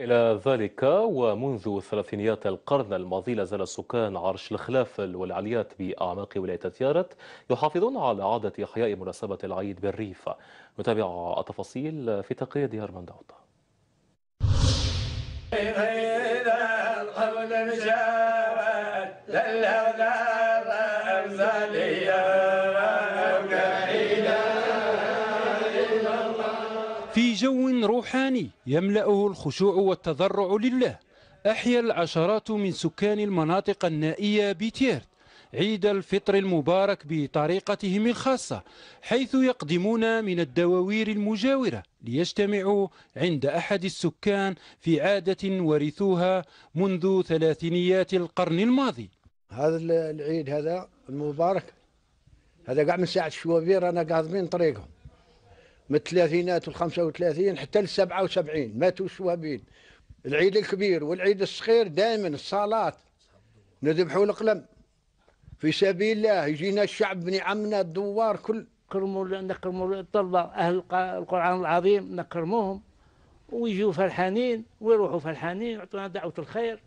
إلى ذلك ومنذ ثلاثينيات القرن الماضي لا زال عرش الخلافل والعليات بأعماق ولاية تيارت يحافظون على عادة إحياء مناسبة العيد بالريف نتابع التفاصيل في تقرير ديار من في جو روحاني يملأه الخشوع والتضرع لله أحيا العشرات من سكان المناطق النائية بتيرت عيد الفطر المبارك بطريقتهم الخاصة حيث يقدمون من الدواوير المجاورة ليجتمعوا عند أحد السكان في عادة ورثوها منذ ثلاثينيات القرن الماضي هذا العيد هذا المبارك هذا قاع من ساعة الشوابير أنا قاعد من طريقهم من الثلاثينات والخمسة وثلاثين حتى للسبعة وسبعين ماتوا الشوابين العيد الكبير والعيد الصغير دائما الصلاة نذبحوا القلم في سبيل الله يجينا الشعب بني عمنا الدوار كل كرموا نكرموا الطلبة أهل القرآن العظيم نكرموهم ويجوا فرحانين ويروحوا فرحانين يعطونا دعوة الخير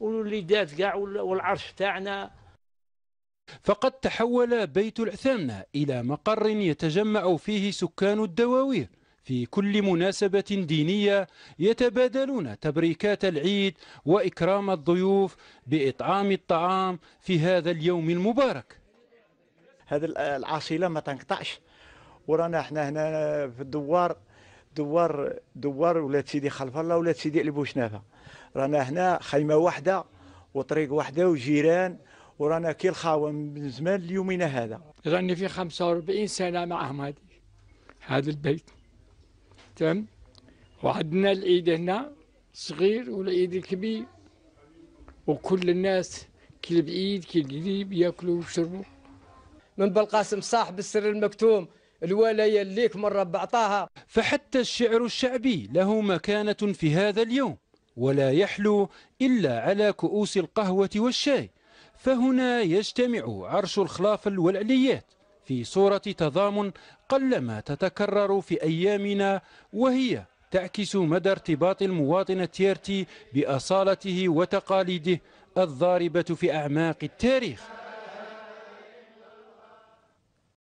والوليدات كاع والعرش تاعنا فقد تحول بيت العثامنة إلى مقر يتجمع فيه سكان الدواوير في كل مناسبة دينية يتبادلون تبريكات العيد وإكرام الضيوف بإطعام الطعام في هذا اليوم المبارك هذه العاصلة ما تنقطعش ورانا احنا هنا في الدوار دوار دوار ولاد سيدي خلف الله ولاد سيدي البوشنافة رانا هنا خيمة واحدة وطريق واحدة وجيران ورانا كي الخاوم من زمان ليومنا هذا راني في 45 سنه معهم هذه هذا البيت تم وعندنا العيد هنا صغير والعيد الكبير وكل الناس كل بعيد كل قريب ياكلوا ويشربوا من بالقاسم صاحب السر المكتوم الولايه ليك من رب اعطاها فحتى الشعر الشعبي له مكانه في هذا اليوم ولا يحلو الا على كؤوس القهوه والشاي فهنا يجتمع عرش الخلافل والعليات في صورة تضامن قلما تتكرر في أيامنا وهي تعكس مدى ارتباط المواطن التيرتي بأصالته وتقاليده الضاربة في أعماق التاريخ